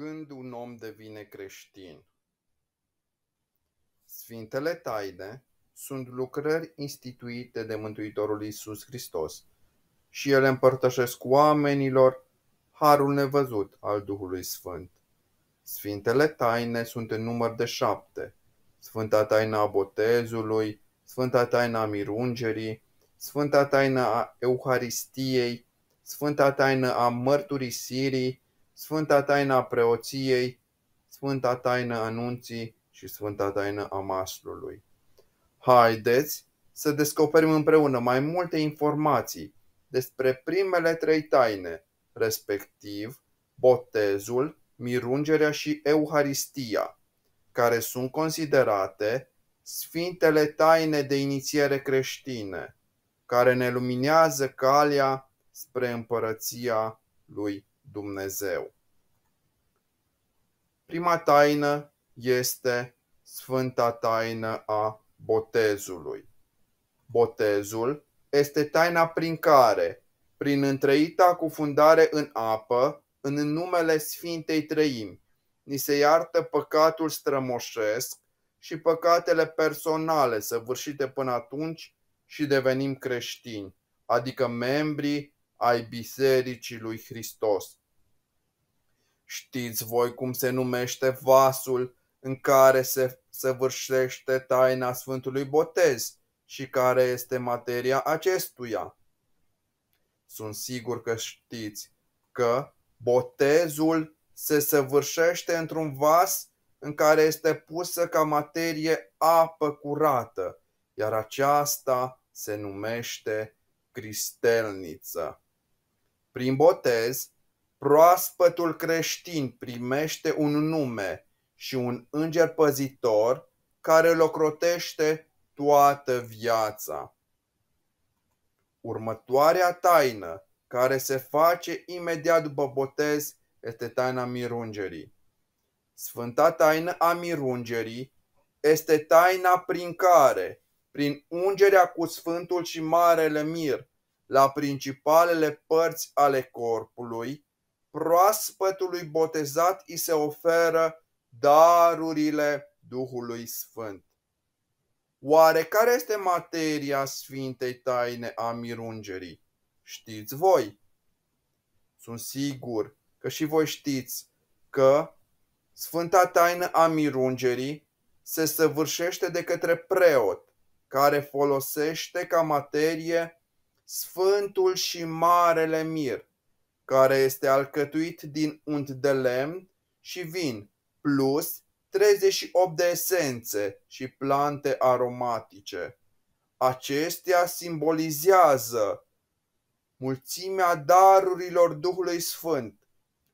când un om devine creștin. Sfintele Taine sunt lucrări instituite de Mântuitorul Isus Hristos și ele împărtășesc oamenilor harul nevăzut al Duhului Sfânt. Sfintele Taine sunt în număr de șapte. Sfânta Taina Botezului, Sfânta Taina Mirungerii, Sfânta Taina a Euharistiei, Sfânta taina a Mărturisirii, Sfânta taina Preoției, Sfânta Taină Anunții și Sfânta Taină a Maslului. Haideți să descoperim împreună mai multe informații despre primele trei taine, respectiv botezul, mirungerea și euharistia, care sunt considerate sfintele taine de inițiere creștine, care ne luminează calea spre împărăția lui Dumnezeu. Prima taină este Sfânta Taină a Botezului. Botezul este taina prin care, prin întreita cufundare în apă, în numele Sfintei Trăim, ni se iartă păcatul strămoșesc și păcatele personale săvârșite până atunci și devenim creștini, adică membrii ai Bisericii lui Hristos. Știți voi cum se numește vasul în care se săvârșește taina Sfântului Botez și care este materia acestuia. Sunt sigur că știți că botezul se săvârșește într-un vas în care este pusă ca materie apă curată, iar aceasta se numește cristelniță. Prin botez, proaspătul creștin primește un nume și un înger păzitor care locrotește toată viața. Următoarea taină care se face imediat după botez este taina mirungerii. Sfânta taină a mirungerii este taina prin care, prin ungerea cu Sfântul și Marele Mir, la principalele părți ale corpului, proaspătului botezat îi se oferă darurile Duhului Sfânt. Oare care este materia Sfintei Taine a Mirungerii? Știți voi. Sunt sigur că și voi știți că Sfânta Taină a Mirungerii se săvârșește de către preot, care folosește ca materie Sfântul și Marele Mir, care este alcătuit din unt de lemn și vin, plus 38 de esențe și plante aromatice. Acestea simbolizează mulțimea darurilor Duhului Sfânt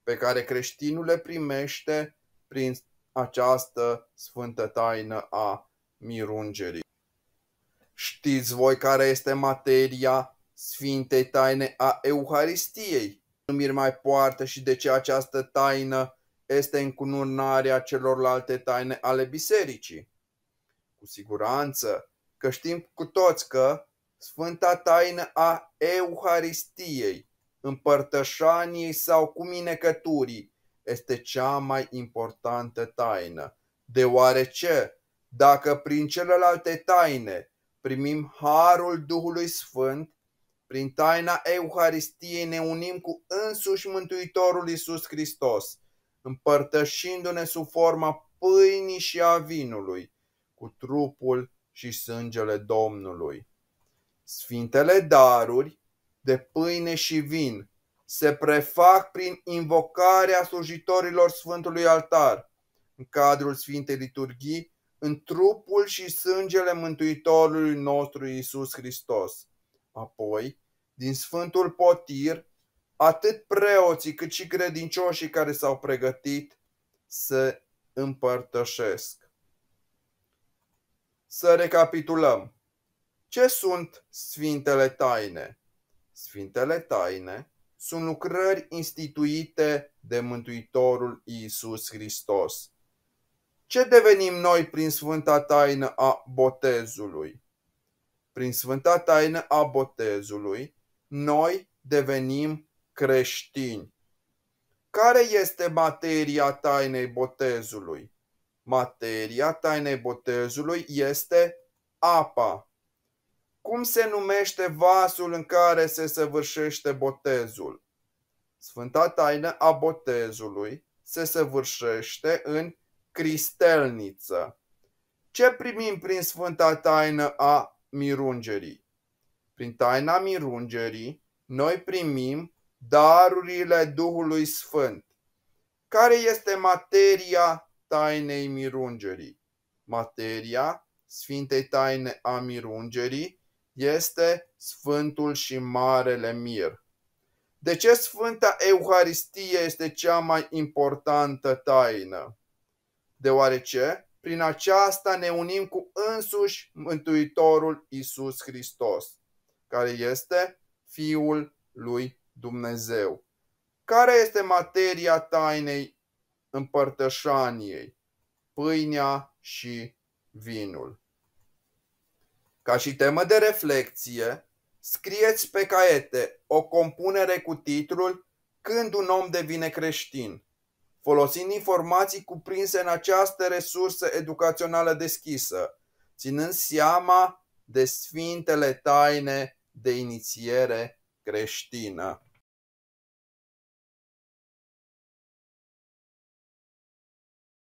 pe care creștinul le primește prin această sfântă taină a mirungerii. Știți voi care este materia Sfintei Taine a Euharistiei. Numiri mai poartă și de ce această taină este cununarea celorlalte taine ale bisericii. Cu siguranță că știm cu toți că Sfânta Taină a Euharistiei, împărtășaniei sau cuminecăturii, este cea mai importantă taină, deoarece dacă prin celelalte taine primim harul Duhului Sfânt, prin taina Euharistiei ne unim cu însuși Mântuitorul Iisus Hristos, împărtășindu-ne sub forma pâinii și a vinului, cu trupul și sângele Domnului. Sfintele daruri de pâine și vin se prefac prin invocarea slujitorilor Sfântului Altar, în cadrul Sfintei Liturghii, în trupul și sângele Mântuitorului nostru Iisus Hristos. Apoi, din Sfântul Potir, atât preoții cât și credincioșii care s-au pregătit să împărtășesc. Să recapitulăm. Ce sunt Sfintele Taine? Sfintele Taine sunt lucrări instituite de Mântuitorul Iisus Hristos. Ce devenim noi prin Sfânta Taină a Botezului? Prin Sfânta Taină a Botezului noi devenim creștini. Care este materia tainei botezului? Materia tainei botezului este apa. Cum se numește vasul în care se săvârșește botezul? Sfânta taină a botezului se săvârșește în cristelniță. Ce primim prin Sfânta Taină a Mirungerii? prin taina mirungerii, noi primim darurile Duhului Sfânt. Care este materia tainei mirungerii? Materia Sfintei Taine a Mirungerii este Sfântul și Marele Mir. De ce Sfânta Euharistie este cea mai importantă taină? Deoarece prin aceasta ne unim cu însuși Mântuitorul Isus Hristos care este Fiul lui Dumnezeu. Care este materia tainei împărtășaniei? Pâinea și vinul. Ca și temă de reflexie, scrieți pe caiete o compunere cu titlul Când un om devine creștin, folosind informații cuprinse în această resursă educațională deschisă, ținând seama de sfintele taine de inițiere creștină.